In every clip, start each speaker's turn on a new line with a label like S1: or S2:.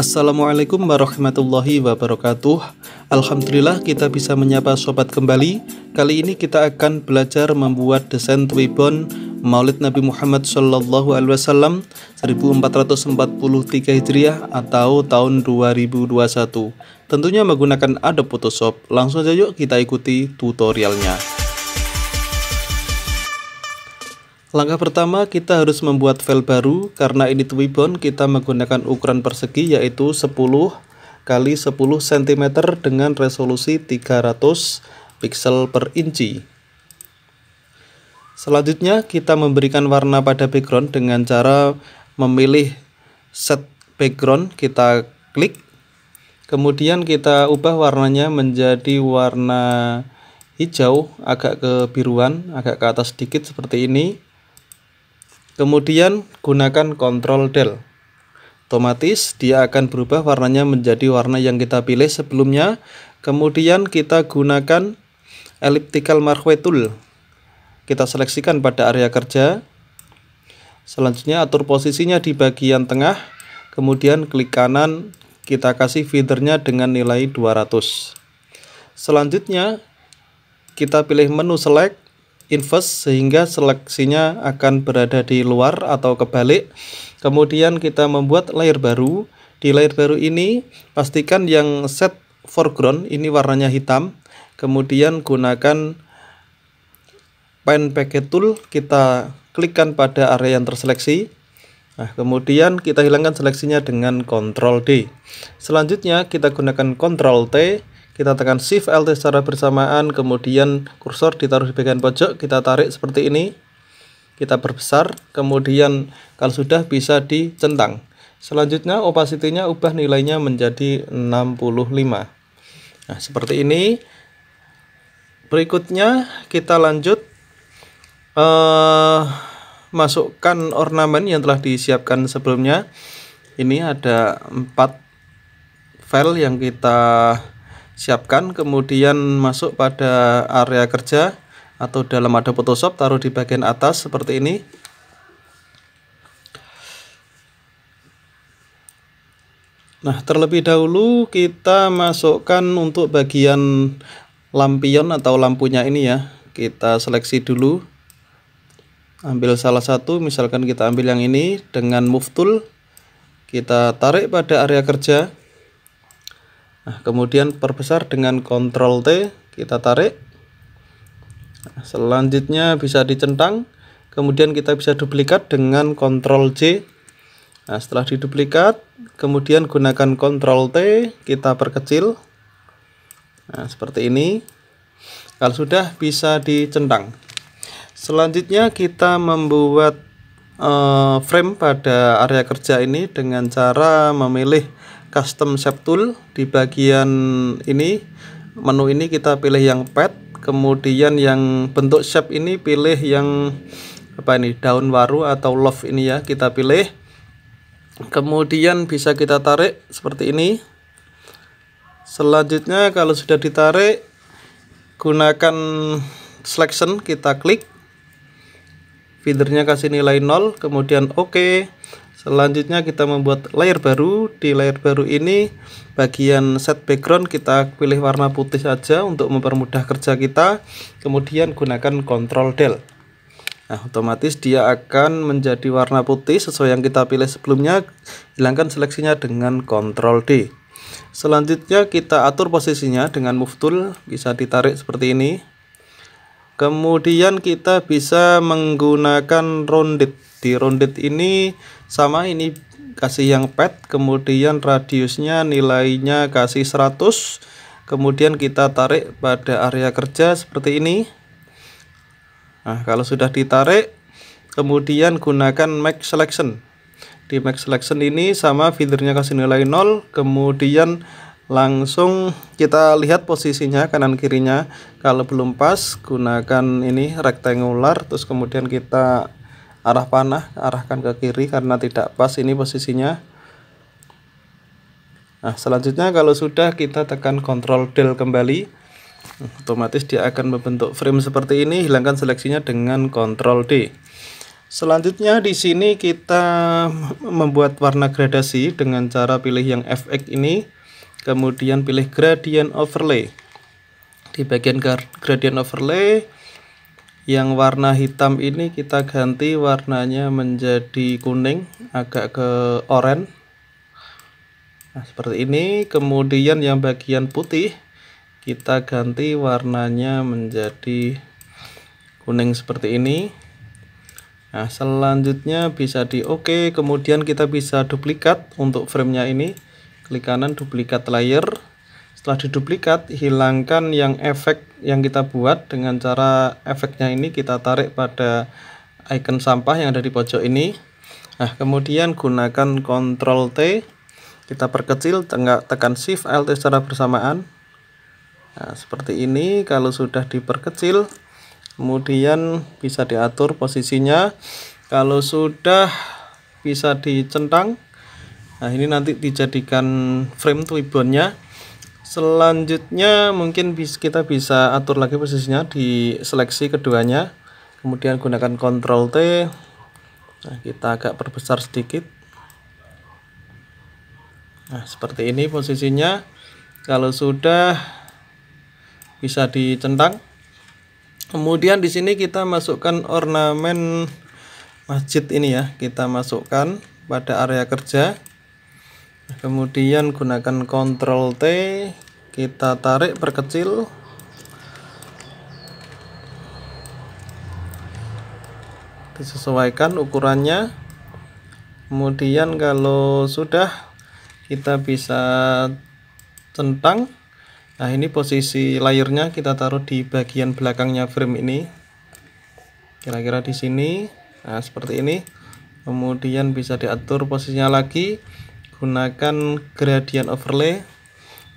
S1: Assalamualaikum warahmatullahi wabarakatuh Alhamdulillah kita bisa menyapa sobat kembali Kali ini kita akan belajar membuat desain Twibbon Maulid Nabi Muhammad Sallallahu Alaihi Wasallam 1443 Hijriah atau tahun 2021 Tentunya menggunakan Adobe Photoshop Langsung saja yuk kita ikuti tutorialnya Langkah pertama, kita harus membuat file baru. Karena ini Twibbon, kita menggunakan ukuran persegi yaitu 10 kali 10 cm dengan resolusi 300 pixel per inci. Selanjutnya, kita memberikan warna pada background dengan cara memilih set background, kita klik. Kemudian kita ubah warnanya menjadi warna hijau agak kebiruan, agak ke atas sedikit seperti ini Kemudian gunakan Ctrl del. Otomatis dia akan berubah warnanya menjadi warna yang kita pilih sebelumnya. Kemudian kita gunakan elliptical marquee tool. Kita seleksikan pada area kerja. Selanjutnya atur posisinya di bagian tengah. Kemudian klik kanan, kita kasih feedernya dengan nilai 200. Selanjutnya kita pilih menu select inverse sehingga seleksinya akan berada di luar atau kebalik. Kemudian kita membuat layer baru. Di layer baru ini pastikan yang set foreground ini warnanya hitam. Kemudian gunakan paint packet tool kita klikkan pada area yang terseleksi. Nah, kemudian kita hilangkan seleksinya dengan Ctrl D. Selanjutnya kita gunakan Ctrl T kita tekan shift alt secara bersamaan kemudian kursor ditaruh di bagian pojok kita tarik seperti ini kita berbesar, kemudian kalau sudah bisa dicentang selanjutnya opacity-nya ubah nilainya menjadi 65 nah seperti ini berikutnya kita lanjut uh, masukkan ornamen yang telah disiapkan sebelumnya ini ada empat file yang kita siapkan kemudian masuk pada area kerja atau dalam ada Photoshop taruh di bagian atas seperti ini Nah, terlebih dahulu kita masukkan untuk bagian lampion atau lampunya ini ya. Kita seleksi dulu. Ambil salah satu, misalkan kita ambil yang ini dengan move tool. Kita tarik pada area kerja. Nah, kemudian perbesar dengan kontrol T, kita tarik. Nah, selanjutnya bisa dicentang, kemudian kita bisa duplikat dengan kontrol J. Nah, setelah diduplikat, kemudian gunakan kontrol T, kita perkecil. Nah, seperti ini. Kalau sudah bisa dicentang. Selanjutnya kita membuat eh, frame pada area kerja ini dengan cara memilih custom shape tool di bagian ini menu ini kita pilih yang pet kemudian yang bentuk shape ini pilih yang apa ini daun waru atau love ini ya kita pilih kemudian bisa kita tarik seperti ini selanjutnya kalau sudah ditarik gunakan selection kita klik feedernya kasih nilai 0 kemudian oke okay. Selanjutnya kita membuat layer baru. Di layer baru ini bagian set background kita pilih warna putih saja untuk mempermudah kerja kita. Kemudian gunakan control Del. Nah, otomatis dia akan menjadi warna putih sesuai yang kita pilih sebelumnya. Hilangkan seleksinya dengan control D. Selanjutnya kita atur posisinya dengan move tool, bisa ditarik seperti ini. Kemudian kita bisa menggunakan rounded di rounded ini sama ini kasih yang pet kemudian radiusnya nilainya kasih 100 kemudian kita tarik pada area kerja seperti ini nah kalau sudah ditarik kemudian gunakan max selection di max selection ini sama filternya kasih nilai 0 kemudian langsung kita lihat posisinya kanan kirinya kalau belum pas gunakan ini rectangular terus kemudian kita arah panah arahkan ke kiri karena tidak pas ini posisinya nah selanjutnya kalau sudah kita tekan control del kembali otomatis dia akan membentuk frame seperti ini hilangkan seleksinya dengan control D selanjutnya di sini kita membuat warna gradasi dengan cara pilih yang FX ini kemudian pilih gradient overlay di bagian gradient overlay yang warna hitam ini kita ganti warnanya menjadi kuning agak ke oranye nah seperti ini kemudian yang bagian putih kita ganti warnanya menjadi kuning seperti ini nah selanjutnya bisa di oke kemudian kita bisa duplikat untuk framenya ini klik kanan duplikat layer setelah diduplikat, hilangkan yang efek yang kita buat dengan cara efeknya ini kita tarik pada icon sampah yang ada di pojok ini. Nah, kemudian gunakan Ctrl T, kita perkecil, tekan Shift Alt secara bersamaan. Nah, seperti ini kalau sudah diperkecil, kemudian bisa diatur posisinya. Kalau sudah bisa dicentang, nah ini nanti dijadikan frame ribbonnya selanjutnya mungkin kita bisa atur lagi posisinya di seleksi keduanya kemudian gunakan Ctrl T nah, kita agak perbesar sedikit nah seperti ini posisinya kalau sudah bisa dicentang kemudian di sini kita masukkan ornamen masjid ini ya kita masukkan pada area kerja kemudian gunakan Ctrl T kita tarik perkecil disesuaikan ukurannya kemudian kalau sudah kita bisa centang nah ini posisi layarnya kita taruh di bagian belakangnya frame ini kira-kira di sini nah seperti ini kemudian bisa diatur posisinya lagi gunakan gradient overlay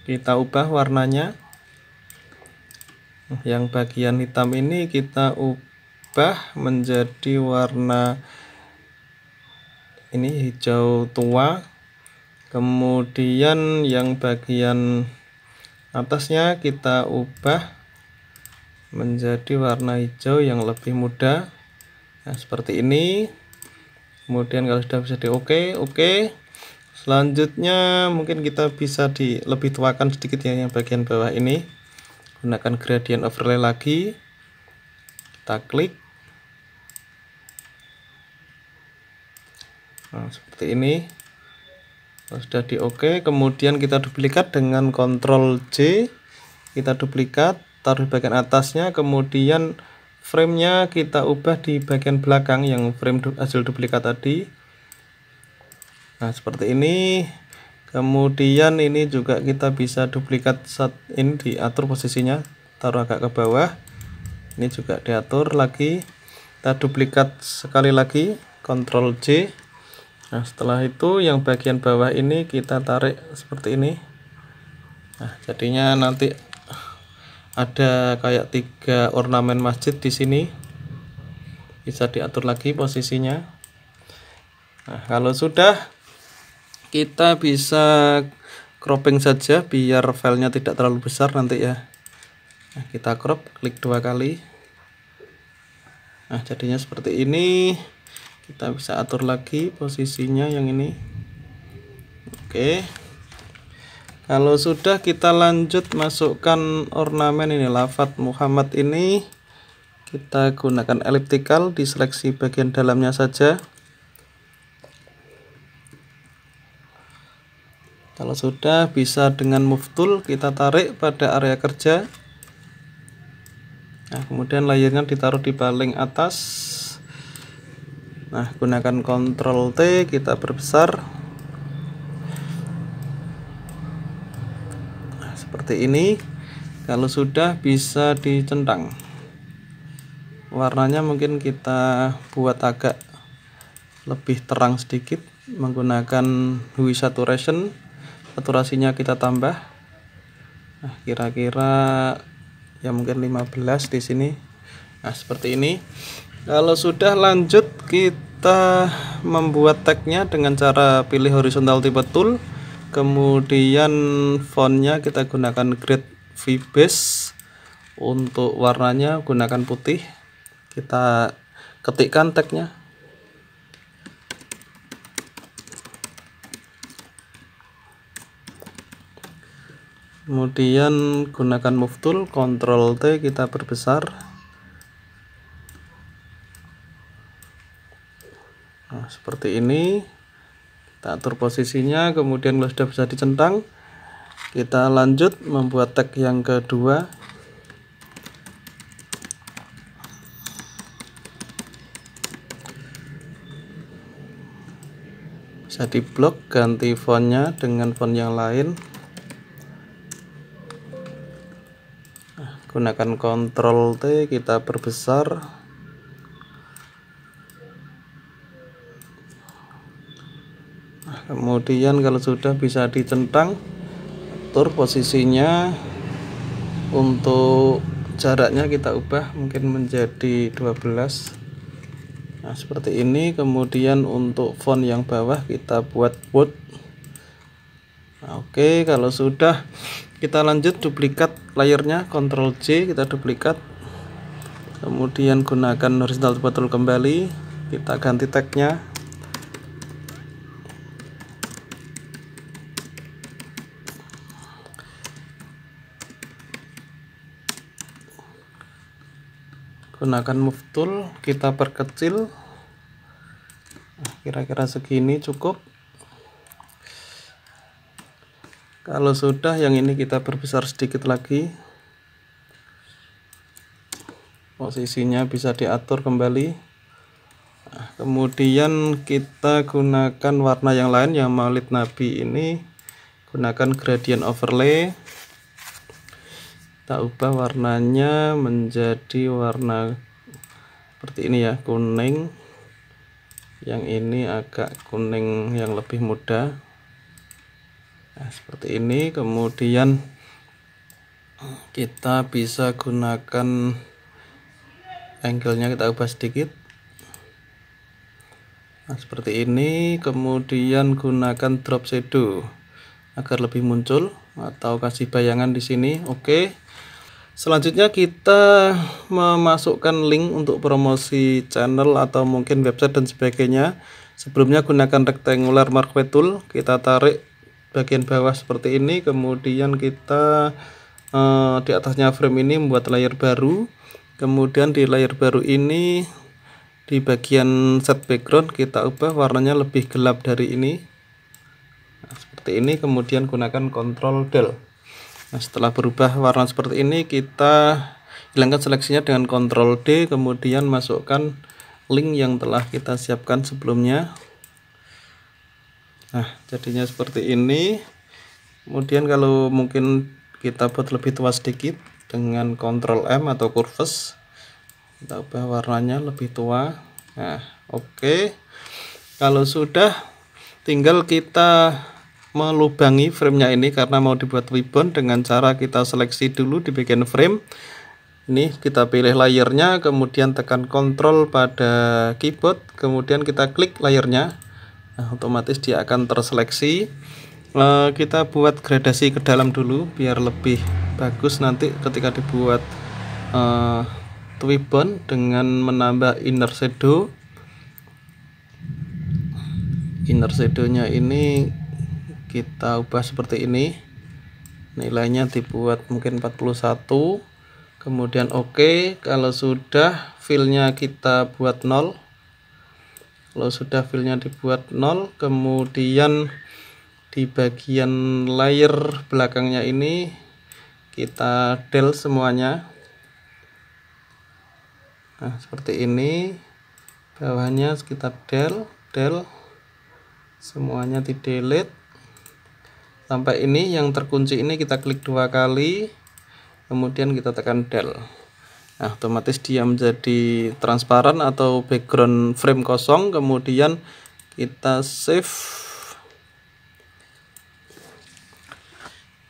S1: kita ubah warnanya yang bagian hitam ini kita ubah menjadi warna ini hijau tua kemudian yang bagian atasnya kita ubah menjadi warna hijau yang lebih muda nah, seperti ini kemudian kalau sudah bisa di oke okay, oke okay selanjutnya mungkin kita bisa di lebih tuakan sedikit ya yang bagian bawah ini gunakan gradient overlay lagi kita klik nah, seperti ini kalau sudah di OK kemudian kita duplikat dengan Ctrl J kita duplikat taruh bagian atasnya kemudian framenya kita ubah di bagian belakang yang frame hasil duplikat tadi nah seperti ini kemudian ini juga kita bisa duplikat saat ini diatur posisinya taruh agak ke bawah ini juga diatur lagi kita duplikat sekali lagi Ctrl J nah setelah itu yang bagian bawah ini kita tarik seperti ini nah jadinya nanti ada kayak tiga ornamen masjid di sini bisa diatur lagi posisinya nah kalau sudah kita bisa cropping saja biar filenya tidak terlalu besar nanti ya nah, kita crop klik dua kali nah jadinya seperti ini kita bisa atur lagi posisinya yang ini oke kalau sudah kita lanjut masukkan ornamen ini lafat Muhammad ini kita gunakan elliptical diseleksi bagian dalamnya saja kalau sudah bisa dengan move tool kita tarik pada area kerja nah kemudian layarnya ditaruh di paling atas nah gunakan Ctrl T kita perbesar nah, seperti ini kalau sudah bisa dicentang warnanya mungkin kita buat agak lebih terang sedikit menggunakan Hue saturation saturasinya kita tambah nah kira-kira ya mungkin 15 di sini nah seperti ini kalau sudah lanjut kita membuat tagnya dengan cara pilih horizontal tipe tool kemudian fontnya kita gunakan grid vbase untuk warnanya gunakan putih kita ketikkan tagnya kemudian gunakan move tool Ctrl T kita perbesar nah, seperti ini kita atur posisinya kemudian kalau sudah bisa dicentang kita lanjut membuat tag yang kedua bisa di blok ganti fontnya dengan font yang lain gunakan kontrol T kita perbesar nah, kemudian kalau sudah bisa dicentang atur posisinya untuk jaraknya kita ubah mungkin menjadi 12 Nah, seperti ini. Kemudian untuk font yang bawah kita buat word Nah, Oke, okay, kalau sudah kita lanjut duplikat layernya Ctrl J kita duplikat kemudian gunakan horizontal tool kembali kita ganti tagnya gunakan move tool kita perkecil kira-kira segini cukup kalau sudah yang ini kita berbesar sedikit lagi posisinya bisa diatur kembali nah, kemudian kita gunakan warna yang lain yang maulid nabi ini gunakan gradient overlay kita ubah warnanya menjadi warna seperti ini ya kuning yang ini agak kuning yang lebih muda nah, seperti ini kemudian kita bisa gunakan angle-nya kita ubah sedikit nah seperti ini kemudian gunakan drop shadow agar lebih muncul atau kasih bayangan di sini oke Selanjutnya kita memasukkan link untuk promosi channel atau mungkin website dan sebagainya. Sebelumnya gunakan rectangular marquee tool, kita tarik bagian bawah seperti ini kemudian kita uh, di atasnya frame ini membuat layer baru kemudian di layer baru ini di bagian set background kita ubah warnanya lebih gelap dari ini nah, seperti ini kemudian gunakan control del nah, setelah berubah warna seperti ini kita hilangkan seleksinya dengan control D kemudian masukkan link yang telah kita siapkan sebelumnya nah jadinya seperti ini kemudian kalau mungkin kita buat lebih tua sedikit dengan Ctrl M atau curves kita ubah warnanya lebih tua nah oke okay. kalau sudah tinggal kita melubangi framenya ini karena mau dibuat ribbon dengan cara kita seleksi dulu di bagian frame ini kita pilih layernya kemudian tekan kontrol pada keyboard kemudian kita klik layernya Nah, otomatis dia akan terseleksi. E, kita buat gradasi ke dalam dulu biar lebih bagus nanti ketika dibuat e, eh, Twibbon dengan menambah inner shadow. Inner shadownya ini kita ubah seperti ini. Nilainya dibuat mungkin 41. Kemudian oke, okay. kalau sudah nya kita buat 0 kalau sudah filenya dibuat nol, kemudian di bagian layer belakangnya ini kita del semuanya nah seperti ini bawahnya kita del del semuanya di delete sampai ini yang terkunci ini kita klik dua kali kemudian kita tekan del Nah, otomatis dia menjadi transparan atau background frame kosong. Kemudian kita save.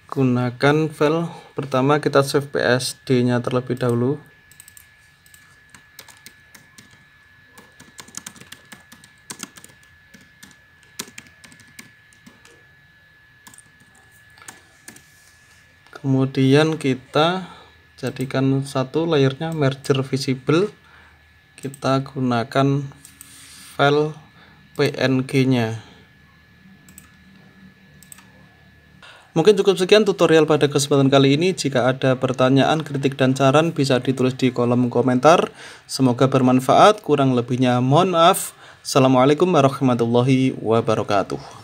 S1: Gunakan file pertama kita save PSD-nya terlebih dahulu. Kemudian kita jadikan satu layernya merger visible kita gunakan file png nya Mungkin cukup sekian tutorial pada kesempatan kali ini. Jika ada pertanyaan, kritik, dan saran bisa ditulis di kolom komentar. Semoga bermanfaat. Kurang lebihnya mohon maaf. Assalamualaikum warahmatullahi wabarakatuh.